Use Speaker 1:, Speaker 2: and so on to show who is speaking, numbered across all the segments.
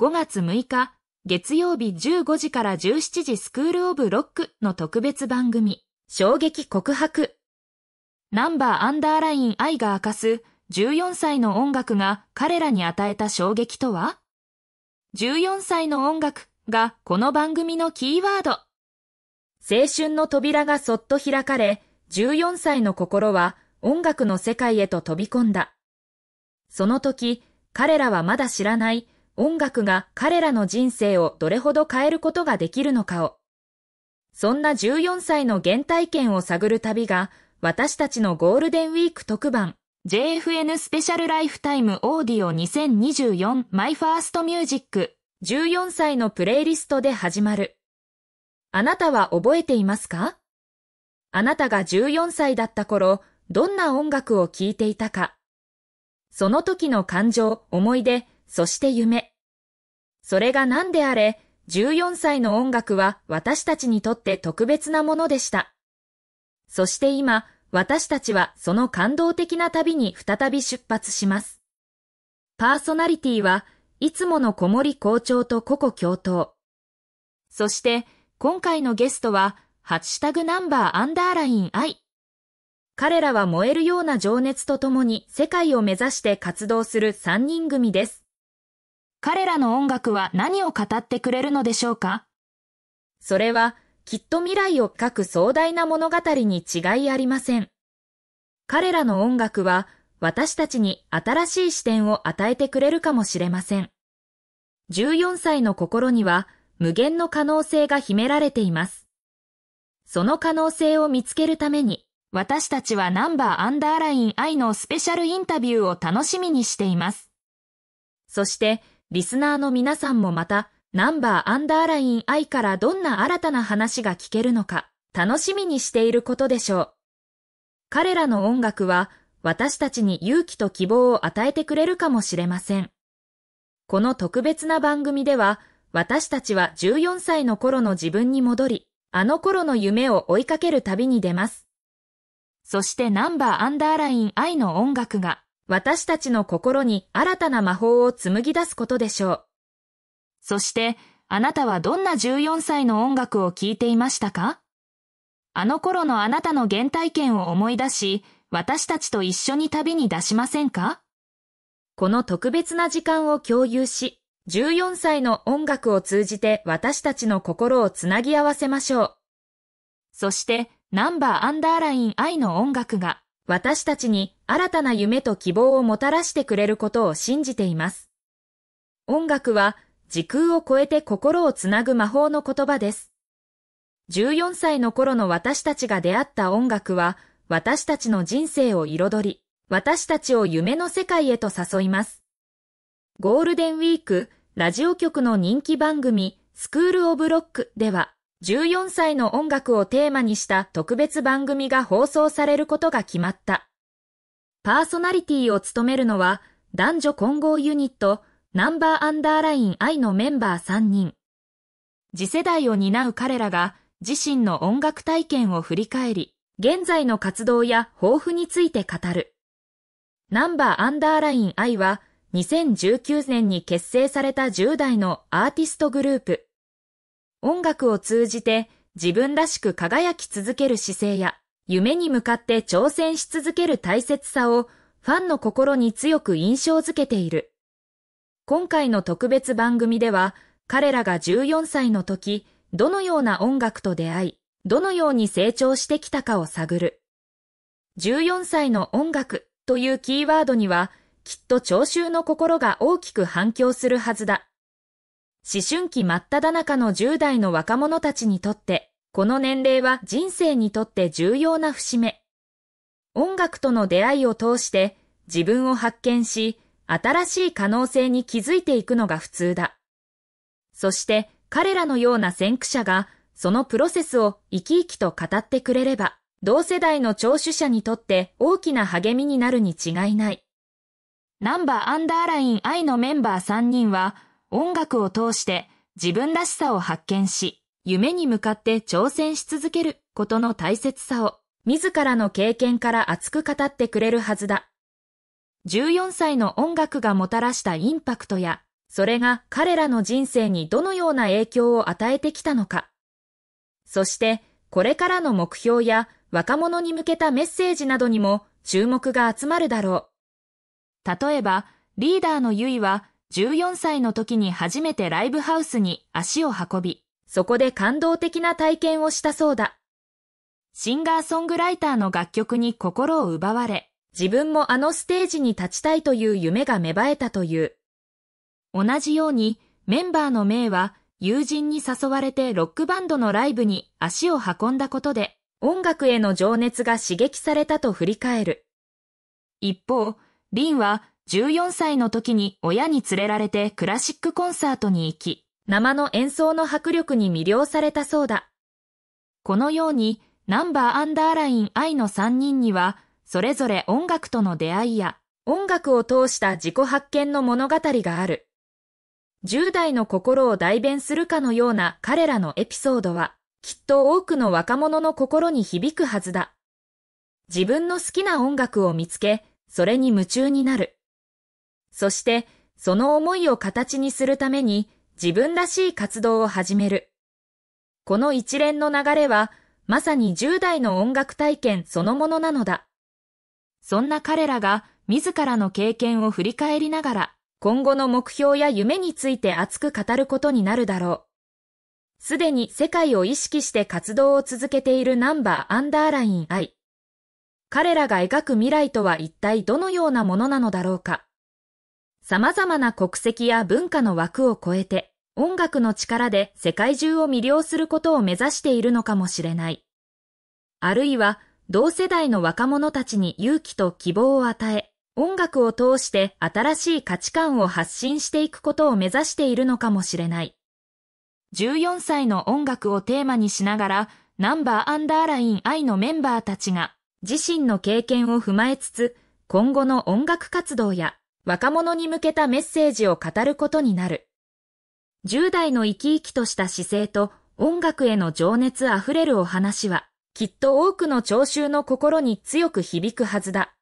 Speaker 1: 5月6日、月曜日15時から17時スクールオブロックの特別番組、衝撃告白。ナンバーアンダーライン愛が明かす14歳の音楽が彼らに与えた衝撃とは ?14 歳の音楽がこの番組のキーワード。青春の扉がそっと開かれ、14歳の心は音楽の世界へと飛び込んだ。その時、彼らはまだ知らない音楽が彼らの人生をどれほど変えることができるのかを。そんな14歳の原体験を探る旅が、私たちのゴールデンウィーク特番、JFN スペシャルライフタイムオーディオ2024マイファーストミュージック14歳のプレイリストで始まる。あなたは覚えていますかあなたが14歳だった頃、どんな音楽を聴いていたか。その時の感情、思い出、そして夢。それが何であれ、14歳の音楽は私たちにとって特別なものでした。そして今、私たちはその感動的な旅に再び出発します。パーソナリティはいつもの小森校長とココ教頭。そして、今回のゲストは、ハッシュタグナンバーアンダーライン I。彼らは燃えるような情熱とともに世界を目指して活動する3人組です。彼らの音楽は何を語ってくれるのでしょうかそれはきっと未来を書く壮大な物語に違いありません。彼らの音楽は私たちに新しい視点を与えてくれるかもしれません。14歳の心には無限の可能性が秘められています。その可能性を見つけるために、私たちはナンバーアンダーライン I のスペシャルインタビューを楽しみにしています。そして、リスナーの皆さんもまた、ナンバーアンダーライン I からどんな新たな話が聞けるのか、楽しみにしていることでしょう。彼らの音楽は、私たちに勇気と希望を与えてくれるかもしれません。この特別な番組では、私たちは14歳の頃の自分に戻り、あの頃の夢を追いかける旅に出ます。そしてナンバーアンダーライン I の音楽が、私たちの心に新たな魔法を紡ぎ出すことでしょう。そして、あなたはどんな14歳の音楽を聴いていましたかあの頃のあなたの原体験を思い出し、私たちと一緒に旅に出しませんかこの特別な時間を共有し、14歳の音楽を通じて私たちの心をつなぎ合わせましょう。そして、ナンバーアンダーライン愛の音楽が私たちに新たな夢と希望をもたらしてくれることを信じています。音楽は時空を超えて心をつなぐ魔法の言葉です。14歳の頃の私たちが出会った音楽は私たちの人生を彩り、私たちを夢の世界へと誘います。ゴールデンウィーク、ラジオ局の人気番組、スクールオブロックでは、14歳の音楽をテーマにした特別番組が放送されることが決まった。パーソナリティを務めるのは男女混合ユニットナンバーアンダーライン I のメンバー3人。次世代を担う彼らが自身の音楽体験を振り返り、現在の活動や抱負について語る。ナンバーアンダーライン I は2019年に結成された10代のアーティストグループ。音楽を通じて自分らしく輝き続ける姿勢や、夢に向かって挑戦し続ける大切さをファンの心に強く印象づけている。今回の特別番組では、彼らが14歳の時、どのような音楽と出会い、どのように成長してきたかを探る。14歳の音楽というキーワードには、きっと聴衆の心が大きく反響するはずだ。思春期真っ只中の10代の若者たちにとって、この年齢は人生にとって重要な節目。音楽との出会いを通して自分を発見し、新しい可能性に気づいていくのが普通だ。そして彼らのような先駆者がそのプロセスを生き生きと語ってくれれば、同世代の聴取者にとって大きな励みになるに違いない。ナンバーアンダーライン愛のメンバー3人は、音楽を通して自分らしさを発見し、夢に向かって挑戦し続けることの大切さを自らの経験から熱く語ってくれるはずだ。14歳の音楽がもたらしたインパクトや、それが彼らの人生にどのような影響を与えてきたのか。そして、これからの目標や若者に向けたメッセージなどにも注目が集まるだろう。例えば、リーダーのユイは14歳の時に初めてライブハウスに足を運び、そこで感動的な体験をしたそうだ。シンガーソングライターの楽曲に心を奪われ、自分もあのステージに立ちたいという夢が芽生えたという。同じように、メンバーのメイは友人に誘われてロックバンドのライブに足を運んだことで、音楽への情熱が刺激されたと振り返る。一方、リンは14歳の時に親に連れられてクラシックコンサートに行き、生の演奏の迫力に魅了されたそうだ。このように、ナンバーアンダーライン愛の3人には、それぞれ音楽との出会いや、音楽を通した自己発見の物語がある。10代の心を代弁するかのような彼らのエピソードは、きっと多くの若者の心に響くはずだ。自分の好きな音楽を見つけ、それに夢中になる。そしてその思いを形にするために自分らしい活動を始める。この一連の流れはまさに10代の音楽体験そのものなのだ。そんな彼らが自らの経験を振り返りながら今後の目標や夢について熱く語ることになるだろう。すでに世界を意識して活動を続けているナンバーアンダーライン I。彼らが描く未来とは一体どのようなものなのだろうか。様々な国籍や文化の枠を超えて、音楽の力で世界中を魅了することを目指しているのかもしれない。あるいは、同世代の若者たちに勇気と希望を与え、音楽を通して新しい価値観を発信していくことを目指しているのかもしれない。14歳の音楽をテーマにしながら、ナンバーアンダーライン愛のメンバーたちが自身の経験を踏まえつつ、今後の音楽活動や若者に向けたメッセージを語ることになる。10代の生き生きとした姿勢と音楽への情熱あふれるお話は、きっと多くの聴衆の心に強く響くはずだ。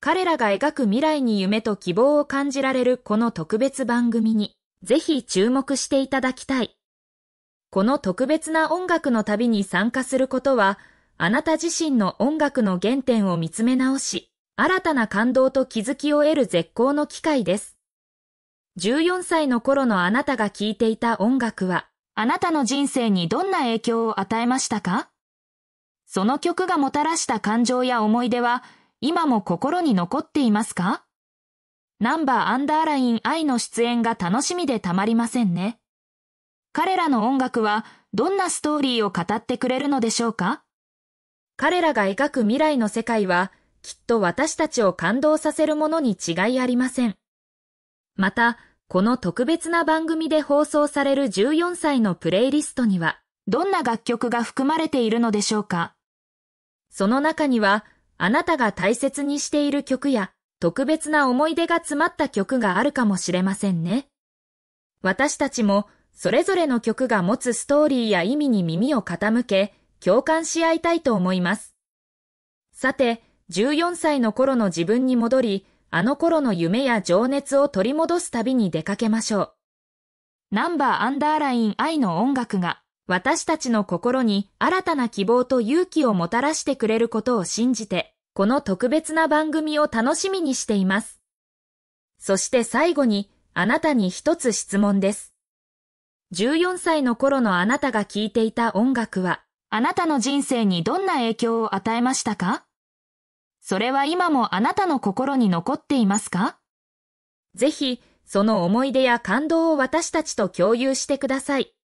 Speaker 1: 彼らが描く未来に夢と希望を感じられるこの特別番組に、ぜひ注目していただきたい。この特別な音楽の旅に参加することは、あなた自身の音楽の原点を見つめ直し、新たな感動と気づきを得る絶好の機会です。14歳の頃のあなたが聴いていた音楽は、あなたの人生にどんな影響を与えましたかその曲がもたらした感情や思い出は、今も心に残っていますかナンバーアンダーライン愛の出演が楽しみでたまりませんね。彼らの音楽は、どんなストーリーを語ってくれるのでしょうか彼らが描く未来の世界は、きっと私たちを感動させるものに違いありません。また、この特別な番組で放送される14歳のプレイリストには、どんな楽曲が含まれているのでしょうかその中には、あなたが大切にしている曲や、特別な思い出が詰まった曲があるかもしれませんね。私たちも、それぞれの曲が持つストーリーや意味に耳を傾け、共感し合いたいと思います。さて、14歳の頃の自分に戻り、あの頃の夢や情熱を取り戻す旅に出かけましょう。ナンバーアンダーライン愛の音楽が、私たちの心に新たな希望と勇気をもたらしてくれることを信じて、この特別な番組を楽しみにしています。そして最後に、あなたに一つ質問です。14歳の頃のあなたが聴いていた音楽は、あなたの人生にどんな影響を与えましたかそれは今もあなたの心に残っていますかぜひ、その思い出や感動を私たちと共有してください。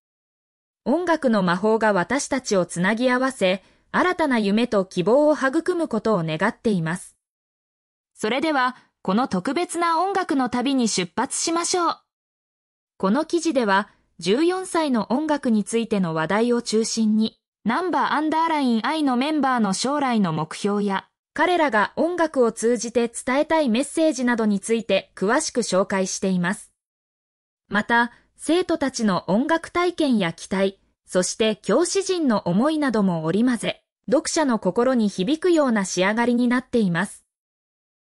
Speaker 1: 音楽の魔法が私たちをつなぎ合わせ、新たな夢と希望を育むことを願っています。それでは、この特別な音楽の旅に出発しましょう。この記事では、14歳の音楽についての話題を中心に、ナンバーアンダーライン I のメンバーの将来の目標や、彼らが音楽を通じて伝えたいメッセージなどについて詳しく紹介しています。また、生徒たちの音楽体験や期待、そして教師陣の思いなども織り交ぜ、読者の心に響くような仕上がりになっています。